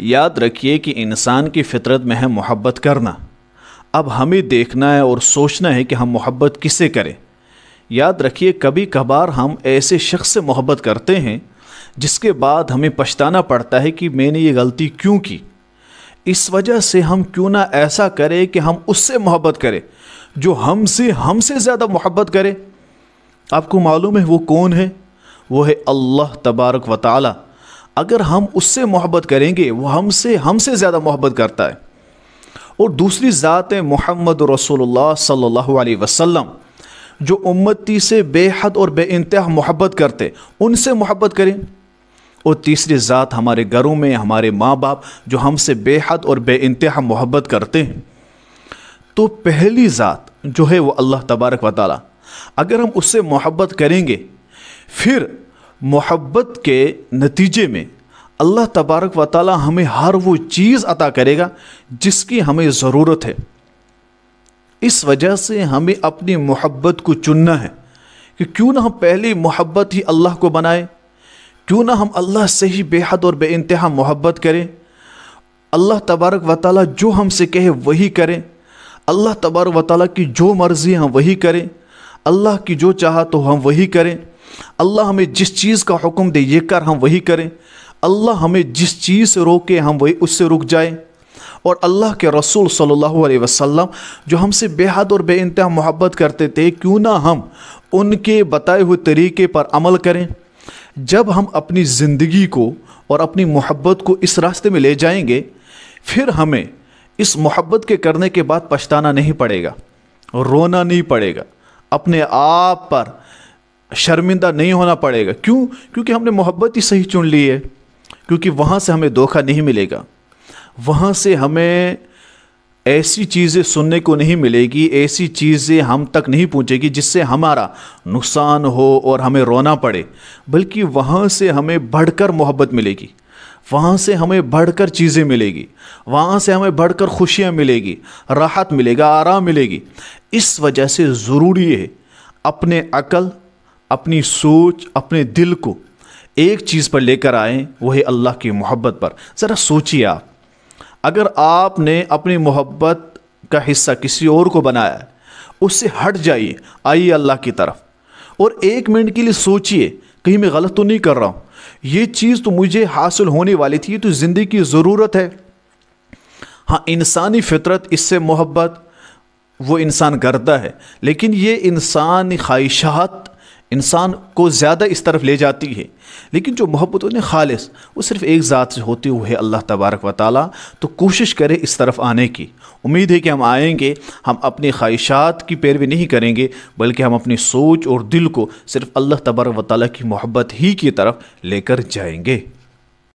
याद रखिए कि इंसान की फितरत में है मोहब्बत करना अब हमें देखना है और सोचना है कि हम मोहब्बत किससे करें याद रखिए कभी कभार हम ऐसे शख्स से मोहब्बत करते हैं जिसके बाद हमें पछताना पड़ता है कि मैंने ये गलती क्यों की इस वजह से हम क्यों ना ऐसा करें कि हम उससे मोहब्बत करें जो हमसे हमसे ज़्यादा मोहब्बत करे आपको मालूम है वो कौन है वो है अल्लाह तबारक व अगर हम उससे मोहब्बत करेंगे वो हमसे हमसे ज़्यादा मोहब्बत करता है और दूसरी ज़ात है मोहम्मद रसोल सल्ला अलैहि जो उम्मती से बेहद और बेानतहा मोहब्बत करते उनसे मोहब्बत करें और तीसरी ज़ात हमारे घरों में हमारे माँ बाप जो हमसे बेहद और बेानतहा मोहब्बत करते हैं तो पहली ज़ात जो है वो अल्लाह तबारक वाली अगर हम उससे मोहब्बत करेंगे फिर मोहब्बत के नतीजे में अल्लाह तबारक व ताली हमें हर वो चीज़ अता करेगा जिसकी हमें ज़रूरत है इस वजह से हमें अपनी मोहब्बत को चुनना है कि क्यों ना हम पहली मोहब्बत ही अल्लाह को बनाए क्यों ना हम अल्लाह से ही बेहद और बेानतहा मोहब्बत करें अल्लाह तबारक व ताली जो हमसे कहे वही करें अल्लाह तबारक व ताली की जो मर्ज़ी हम वही करें अल्लाह की जो चाह तो हम वही करें अल्लाह हमें जिस चीज़ का हुक्म दे ये कर हम वही करें अल्लाह हमें जिस चीज़ से रोके हम वही उससे रुक जाएं और अल्लाह के रसूल सल्लल्लाहु अलैहि वसल्लम जो हमसे बेहद और बे इंतहा मोहब्बत करते थे क्यों ना हम उनके बताए हुए तरीके पर अमल करें जब हम अपनी ज़िंदगी को और अपनी मोहब्बत को इस रास्ते में ले जाएंगे फिर हमें इस मोहब्बत के करने के बाद पछताना नहीं पड़ेगा रोना नहीं पड़ेगा अपने आप पर शर्मिंदा नहीं होना पड़ेगा क्यों क्योंकि हमने मोहब्बत ही सही चुन ली है क्योंकि वहाँ से हमें धोखा नहीं मिलेगा वहाँ से हमें ऐसी चीज़ें सुनने को नहीं मिलेगी ऐसी चीज़ें हम तक नहीं पहुँचेगी जिससे हमारा नुकसान हो और हमें रोना पड़े बल्कि वहाँ से हमें बढ़कर मोहब्बत मिलेगी वहाँ से हमें बढ़कर चीज़ें मिलेगी वहाँ से हमें बढ़कर खुशियाँ मिलेगी राहत मिलेगा आराम मिलेगी इस वजह से ज़रूरी है अपने अकल अपनी सोच अपने दिल को एक चीज़ पर लेकर आएँ वही अल्लाह की मोहब्बत पर ज़रा सोचिए आप अगर आपने अपनी मोहब्बत का हिस्सा किसी और को बनाया उससे हट जाइए आइए अल्लाह की तरफ और एक मिनट के लिए सोचिए कहीं मैं गलत तो नहीं कर रहा हूँ ये चीज़ तो मुझे हासिल होने वाली थी तो ज़िंदगी की ज़रूरत है हाँ इंसानी फितरत इससे मोहब्बत वो इंसान करता है लेकिन ये इंसानी ख्वाहिशात इंसान को ज़्यादा इस तरफ ले जाती है लेकिन जो मोहब्बत उन्हें खालिश वो सिर्फ़ एक ज़ात से होते हुए है अल्लाह तबारक व ताली तो कोशिश करें इस तरफ आने की उम्मीद है कि हम आएंगे हम अपनी ख्वाहिशात की पैरवी नहीं करेंगे बल्कि हम अपनी सोच और दिल को सिर्फ़ अल्लाह तबारक व ताली की मोहब्बत ही की तरफ लेकर जाएँगे